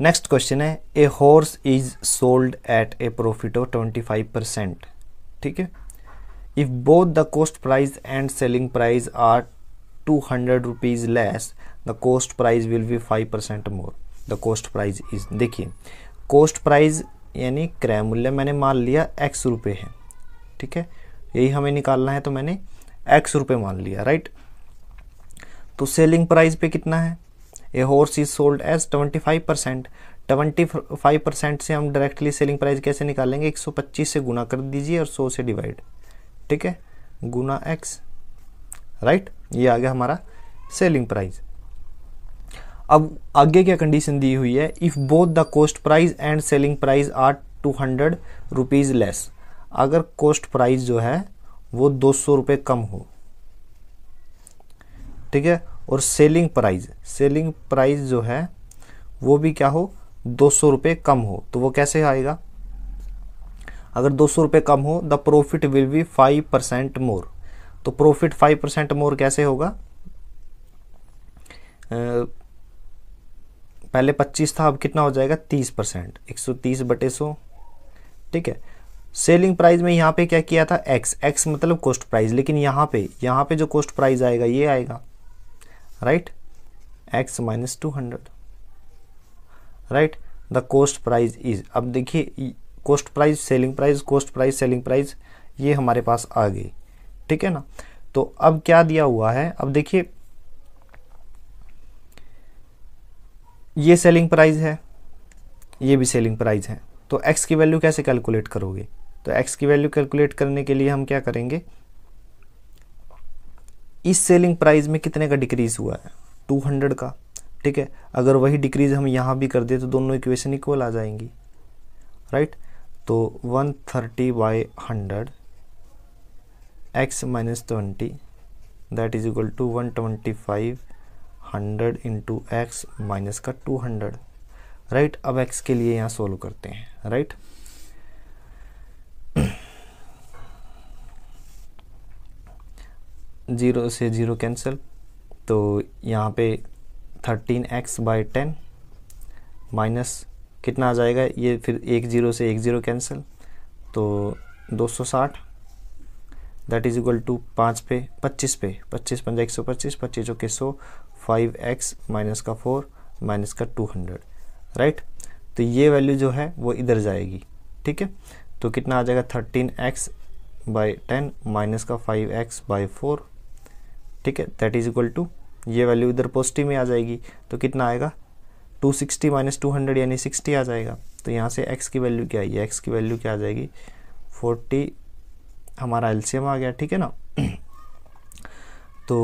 Next question है a horse is sold at a profit of twenty five percent ठीक है if both the cost price and selling price are two hundred rupees less the cost price will be five percent more the cost price is देखिए cost price यानी क्रय मूल्य मैंने मान लिया x रुपये है ठीक है यही हमें निकालना है तो मैंने एक्स रुपये मान लिया राइट तो सेलिंग प्राइस पे कितना है a horse is sold as twenty five percent twenty five percent से हम डायरेक्टली सेलिंग प्राइस कैसे निकालेंगे एक सौ पच्चीस से गुना कर दीजिए और सौ से डिवाइड ठीक है गुना एक्स राइट ये आ गया हमारा सेलिंग प्राइस अब आगे क्या कंडीशन दी हुई है if both the cost price and selling price are two hundred rupees less अगर कॉस्ट प्राइज जो है वो दो सौ रुपये कम हो ठीक है और सेलिंग प्राइस सेलिंग प्राइस जो है वो भी क्या हो दो सौ रुपये कम हो तो वो कैसे आएगा अगर दो सौ रुपये कम हो the profit will be five percent more तो प्रॉफिट फाइव परसेंट मोर कैसे होगा पहले पच्चीस था अब कितना हो जाएगा तीस परसेंट एक सौ तीस बटे सौ ठीक है सेलिंग प्राइस में यहाँ पे क्या किया था एक्स एक्स मतलब कॉस्ट प्राइस लेकिन यहाँ पे यहाँ पे जो कॉस्ट प्राइस आएगा ये आएगा right x minus 200 right the cost price is अब देखिए cost price selling price cost price selling price ये हमारे पास आ गई ठीक है ना तो अब क्या दिया हुआ है अब देखिए ये सेलिंग प्राइस है ये भी सेलिंग प्राइस है तो x की वैल्यू कैसे कैलकुलेट करोगे तो x की वैल्यू कैलकुलेट करने के लिए हम क्या करेंगे इस सेलिंग प्राइस में कितने का डिक्रीज़ हुआ है 200 का ठीक है अगर वही डिक्रीज़ हम यहाँ भी कर दें तो दोनों इक्वेशन इक्वल आ जाएंगी राइट तो 130 thirty by hundred x minus twenty that is equal to one twenty five hundred into x minus का टू हंड्रेड राइट अब एक्स के लिए यहाँ सोल्व करते हैं राइट right? ज़ीरो से ज़ीरो कैंसिल तो यहाँ पे thirteen x by ten minus कितना आ जाएगा ये फिर एक ज़ीरो से एक ज़ीरो कैंसिल तो दो सौ साठ दैट इज़ इक्वल टू पाँच पे पच्चीस पे पच्चीस पंद्रह एक सौ पच्चीस पच्चीस ओके सौ फाइव एक्स माइनस का फोर माइनस का टू हंड्रेड राइट तो ये वैल्यू जो है वो इधर जाएगी ठीक है तो कितना आ जाएगा thirteen x by ten minus का फाइव एक्स बाई फोर ठीक है दैट इज इक्वल टू ये वैल्यू इधर पॉजिटिव में आ जाएगी तो कितना आएगा 260 सिक्सटी माइनस टू यानी 60 आ जाएगा तो यहाँ से x की वैल्यू क्या आई है x की वैल्यू क्या आ जाएगी 40 हमारा एल्सीयम आ गया ठीक है ना तो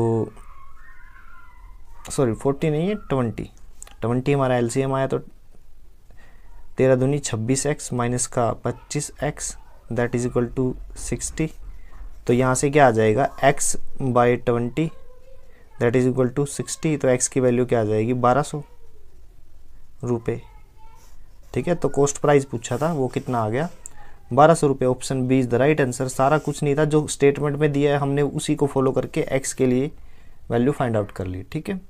सॉरी 40 नहीं है 20 20 हमारा एल्सीयम आया तो तेरह दूनी छब्बीस एक्स माइनस का पच्चीस x that is equal to sixty तो यहाँ से क्या आ जाएगा x by twenty that is equal to sixty तो x की वैल्यू क्या आ जाएगी बारह सौ रुपये ठीक है तो कॉस्ट प्राइस पूछा था वो कितना आ गया बारह सौ रुपये option B is the right answer सारा कुछ नहीं था जो स्टेटमेंट में दिया है हमने उसी को फॉलो करके एक्स के लिए वैल्यू फाइंड आउट कर ली ठीक है